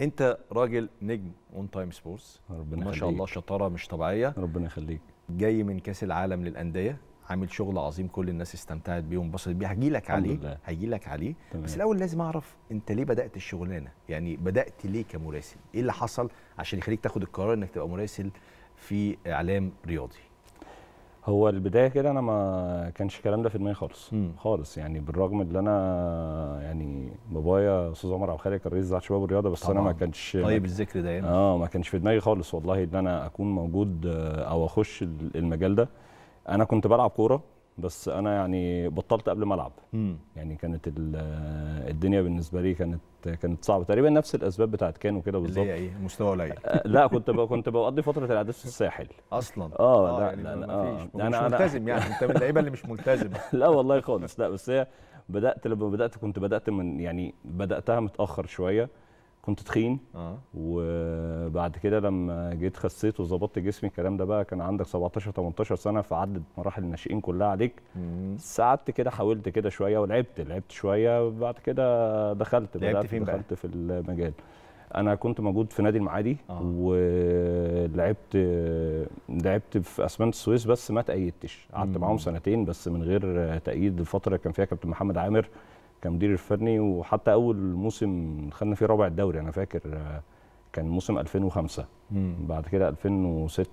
انت راجل نجم اون تايم سبورتس ربنا ما شاء الله شطاره مش طبيعيه ربنا يخليك جاي من كاس العالم للانديه عامل شغل عظيم كل الناس استمتعت بيه وانبسطت بيه هجي لك عليه هجي لك عليه تمام. بس الاول لازم اعرف انت ليه بدات الشغلانه يعني بدات ليه كمراسل ايه اللي حصل عشان يخليك تاخد القرار انك تبقى مراسل في اعلام رياضي هو البدايه كده انا ما كانش الكلام ده في دماغي خالص م. خالص يعني بالرغم ان انا بابايا استاذ عمر عبد الخالق الرئيس اذاعه شباب الرياضه بس طبعا. انا ما كانش طيب الذكر ده يعني اه ما كانش في دماغي خالص والله ان انا اكون موجود آه، او اخش المجال ده انا كنت بلعب كوره بس انا يعني بطلت قبل ما العب يعني كانت الدنيا بالنسبه لي كانت كانت صعبه تقريبا نفس الاسباب بتاعت كان وكده بالظبط اللي هي ايه مستوى قليل آه، لا كنت بقى كنت بقضي فتره الاعداد في الساحل اصلا اه, آه لا يعني لا, لا, مفيش آه، يعني انا مش ملتزم يعني انت من اللعيبه اللي مش ملتزم لا والله خالص لا بس هي بدات لما بدات كنت بدات من يعني بداتها متاخر شويه كنت تخين آه. وبعد كده لما جيت خسيت وظبطت جسمي الكلام ده بقى كان عندك 17 18 سنه فعدت مراحل الناشئين كلها عليك ساعدت كده حاولت كده شويه ولعبت لعبت شويه بعد كده دخلت بدات فين دخلت بقى؟ في المجال انا كنت موجود في نادي المعادي آه. ولعبت لعبت في اسمنت السويس بس ما تأيدتش قعدت معاهم سنتين بس من غير تأييد الفتره اللي كان فيها كابتن محمد عامر كمدير الفني وحتى اول موسم خدنا فيه رابع الدوري انا فاكر آه، كان موسم 2005 مم. بعد كده 2006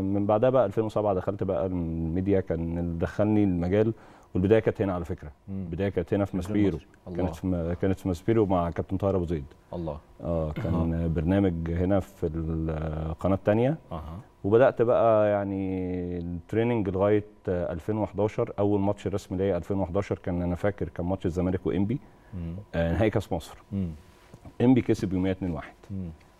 من بعدها بقى 2007 دخلت بقى الميديا كان اللي دخلني المجال والبدايه كانت هنا على فكره البدايه كانت هنا في ماسبيرو كانت في م... كانت في ماسبيرو مع كابتن طاهر ابو زيد الله اه كان أه. برنامج هنا في القناه الثانيه أه. وبدات بقى يعني تريننج لغايه 2011 آه، اول ماتش رسمي ليا 2011 كان انا فاكر كان ماتش الزمالك وانبي آه، نهائي كاس مصر انبي كسب يوميا 2-1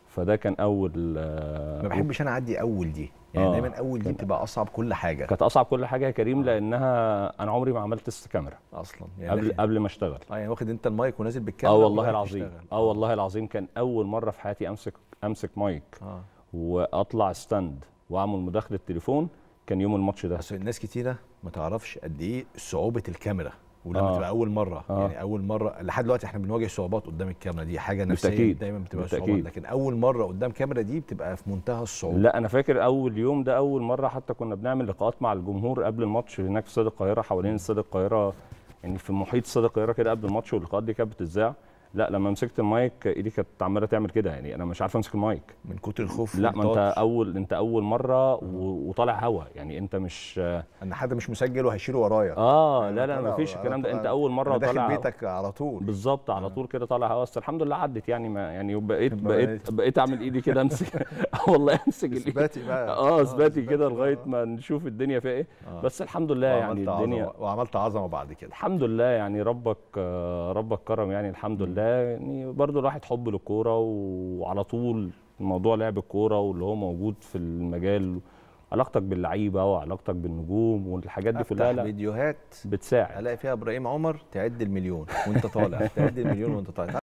فده كان اول آه، ما بحبش انا اعدي اول دي يعني آه دايما اول دي بتبقى اصعب كل حاجه كانت اصعب كل حاجه يا كريم لانها انا عمري ما عملت تست كاميرا اصلا يعني قبل قبل ما اشتغل اه يعني واخد انت المايك ونازل بالكاميرا اه والله العظيم اه والله العظيم كان اول مره في حياتي امسك امسك مايك آه. واطلع ستاند واعمل مداخله تليفون كان يوم الماتش ده اصل الناس كتيره ما تعرفش قد ايه صعوبه الكاميرا ولما آه. تبقى اول مره آه. يعني اول مره لحد دلوقتي احنا بنواجه صعوبات قدام الكاميرا دي حاجه نفسيه بالتأكيد. دايما بتبقى بتأكيد. صعوبات لكن اول مره قدام كاميرا دي بتبقى في منتهى الصعوبه لا انا فاكر اول يوم ده اول مره حتى كنا بنعمل لقاءات مع الجمهور قبل الماتش هناك في استاد القاهره حوالين استاد القاهره يعني في محيط استاد القاهره كده قبل الماتش واللقاءات دي كانت بتتذاع لا لما مسكت المايك ايدي كانت عماله تعمل كده يعني انا مش عارف امسك المايك من كتر الخوف لا ما انت اول انت اول مره آه. وطالع هوا يعني انت مش ان حد مش مسجل وهشيله ورايا اه لا لا ما فيش الكلام ده انت اول مره طالع داخل بيتك على طول بالظبط على آه. طول كده طالع هوا بس الحمد لله عدت يعني ما يعني بقيت بقيت بقيت اعمل ايدي كده امسك آه، والله امسك الايد اثباتي بقى اه اثباتي كده لغايه ما نشوف الدنيا فيها ايه بس الحمد لله يعني الدنيا وعملت عظمه بعد كده الحمد لله يعني ربك ربك كرم يعني الحمد لله يعني برضو الواحد حب للكوره وعلى طول موضوع لعب الكوره واللي هو موجود في المجال علاقتك باللعيبه وعلاقتك بالنجوم والحاجات دي كلها لا فيديوهات بتساعد الاقي فيها ابراهيم عمر تعد المليون وانت طالع تعد المليون وانت طالع